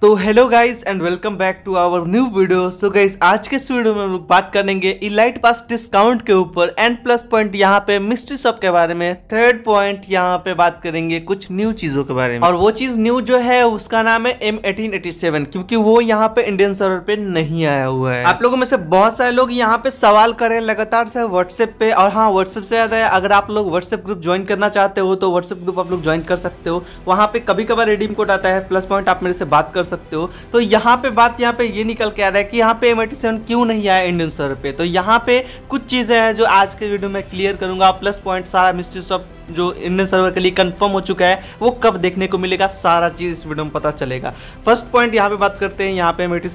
तो hello guys and welcome back to our new video so guys आज के इस वीडियो में हम लोग बात करेंगे इलाइट पास डिस्काउंट के ऊपर एंड प्लस पॉइंट यहाँ पे मिस्ट्री शॉप के बारे में थर्ड पॉइंट यहाँ पे बात करेंगे कुछ न्यू चीजों के बारे में और वो चीज न्यू जो है उसका नाम है एम एटीन क्योंकि वो यहाँ पे इंडियन सर्वर पे नहीं आया हुआ है आप लोगों में से बहुत सारे लोग यहाँ पे सवाल करे लगातार से व्हाट्सएप पे और हाँ व्हाट्सएप से याद है अगर आप लोग व्हाट्सएप ग्रुप ज्वाइन करना चाहते हो तो व्हाट्सएप ग्रुप आप लोग ज्वाइन कर सकते हो वहाँ पे कभी कभार रिडीम कोड आता है प्लस पॉइंट आप मेरे से बात कर कर सकते हो तो यहाँ पे बात यहाँ पे ये निकल के आ रहा है कि यहाँ पे एम क्यों नहीं आया इंडियन सर्वर पे तो यहाँ पे कुछ चीज़ें हैं जो आज के वीडियो में क्लियर करूँगा प्लस पॉइंट सारा मिस्ट्री सब जो इंडियन सर्वर के लिए कंफर्म हो चुका है वो कब देखने को मिलेगा सारा चीज़ इस वीडियो में पता चलेगा फर्स्ट पॉइंट यहाँ पे बात करते हैं यहाँ पे एमेटी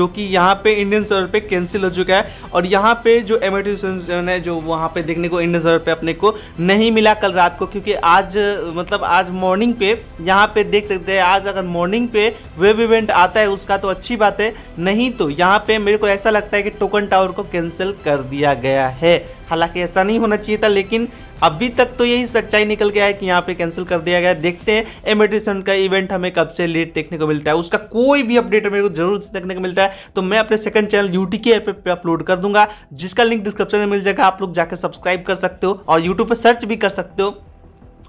जो कि यहाँ पे इंडियन सर्वर पे कैंसिल हो चुका है और यहाँ पे जो एमेटी है जो वहाँ पे देखने को इंडियन सर्वर पे अपने को नहीं मिला कल रात को क्योंकि आज मतलब आज मॉर्निंग पे यहाँ पे देख सकते हैं आज अगर मॉर्निंग पे वेब इवेंट आता है उसका तो अच्छी बात है नहीं तो यहाँ पे मेरे को ऐसा लगता है कि टोकन टावर को कैंसिल कर दिया गया है हालांकि ऐसा नहीं होना चाहिए था लेकिन अभी तक तो यही सच्चाई निकल गया है कि यहाँ पे कैंसिल कर दिया गया है देखते हैं एमेडिसन का इवेंट हमें कब से लेट देखने को मिलता है उसका कोई भी अपडेट मेरे को जरूर देखने को मिलता है तो मैं अपने सेकंड चैनल यूटी के ऐप पे अपलोड कर दूंगा जिसका लिंक डिस्क्रिप्शन में मिल जाएगा आप लोग जाकर सब्सक्राइब कर सकते हो और यूट्यूब पर सर्च भी कर सकते हो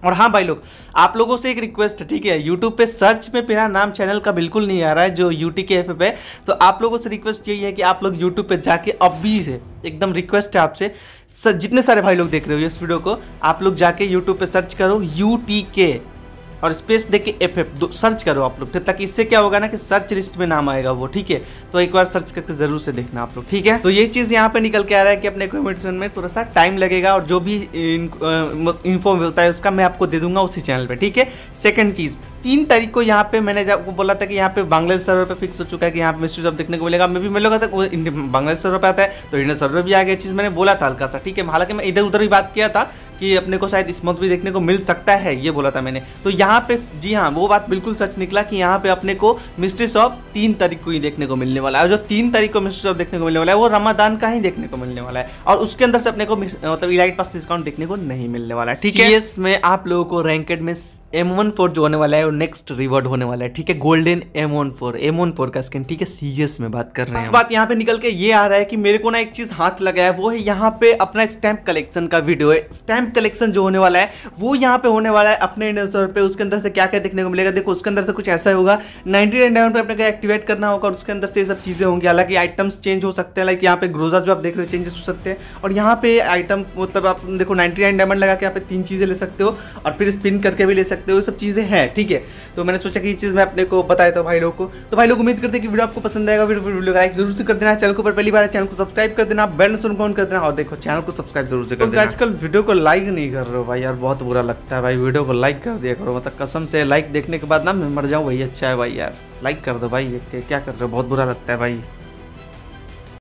और हाँ भाई लोग आप लोगों से एक रिक्वेस्ट है ठीक है यूट्यूब पे सर्च में मेरा नाम चैनल का बिल्कुल नहीं आ रहा है जो यू टी के एफ पे तो आप लोगों से रिक्वेस्ट यही है कि आप लोग यूट्यूब पे जाके भी से एकदम रिक्वेस्ट है आपसे जितने सारे भाई लोग देख रहे हो इस वीडियो को आप लोग जाके यूट्यूब पे सर्च करो यू टी के और स्पेस दे के एफ एफ सर्च करो आप लोग तो ताकि इससे क्या होगा ना कि सर्च लिस्ट में नाम आएगा वो ठीक है तो एक बार सर्च करके जरूर से देखना आप लोग ठीक है तो ये चीज़ यहाँ पे निकल के आ रहा है कि अपने में थोड़ा सा टाइम लगेगा और जो भी इन्फॉर्म होता है उसका मैं आपको दे दूंगा उसी चैनल पर ठीक है सेकेंड चीज़ तीन तारीख को यहाँ पे मैंने आपको बोला था कि यहाँ पे बांग्लादेश सर्वर पे फिक्स हो चुका है कि यहाँ पे मिस्ट्री जॉब देखने को मिलेगा मैं भी मैं लोग था बांग्लादेश सर्वर पे आता है तो इंडियन सर्वर भी आ गया चीज़ मैंने बोला था हल्का सा ठीक है हालांकि मैं इधर उधर भी बात किया था कि अपने को शायद इस मंथ भी देखने को मिल सकता है ये बोला था मैंने तो यहाँ पे जी हाँ वो बात बिल्कुल सच निकला कि यहाँ पे अपने को मिस्ट्री शॉप तीन तारीख को ही देखने को मिलने वाला है और जो तीन तारीख को मिस्ट्री शॉप देखने को मिलने वाला है वो रमादान का ही देखने को मिलने वाला है और उसके अंदर से अपने को मतलब इलाइट पास डिस्काउंट देखने को नहीं मिलने वाला है ठीक है इसमें आप लोगों को रैंकेड में एम वन फोर जो होने वाला है वो नेक्स्ट रिवॉर्ड होने वाला है ठीक है golden M one four M one four का स्किन ठीक है सीरियस में बात कर रहे हैं बात यहाँ पे निकल के ये आ रहा है कि मेरे को ना एक चीज हाथ लगा है वो है यहाँ पे अपना स्टैम्प कलेक्शन का वीडियो है स्टैंप कलेक्शन जो होने वाला है वो यहाँ पे होने वाला है अपने इंडस्टोर पर उसके अंदर से क्या क्या देखने को मिलेगा देखो उसके अंदर से कुछ ऐसा होगा नाइनटी नाइन डायमंड पर अपने एक्टिवेट करना होगा और उसके अंदर से ये सब चीजें होंगी हालांकि आइटम्स चेंज हो सकते हैं लाइक यहाँ पे ग्रोजा जो आप देख रहे हो चेंजेस हो सकते हैं और यहाँ पे आइटम मतलब आप देखो नाइनटी डायमंड लगा के यहाँ पे तीन चीजें ले सकते हो और फिर स्पिन करके भी ले सकते सकते हो सब चीज़ें हैं ठीक है तो मैंने सोचा कि ये चीज़ मैं अपने को बताया था भाई लोग को तो भाई लोग उम्मीद करते हैं कि वीडियो आपको पसंद आएगा वीडियो वीडियो लाइक जरूर से कर देना चैनल को पर पहली बार चैनल को सब्सक्राइब कर देना बेल सुन कॉन कर देना और देखो चैनल को सब्सक्राइब जरूर से कर देना आजकल वीडियो को लाइक नहीं कर रहे हो भाई यार बहुत बुरा लगता है भाई वीडियो को लाइक कर दिया करो मतलब कसम से लाइक देखने के बाद ना मैं मर जाऊँ भाई अच्छा है भाई यार लाइक कर दो भाई क्या कर रहे हो बहुत बुरा लगता है भाई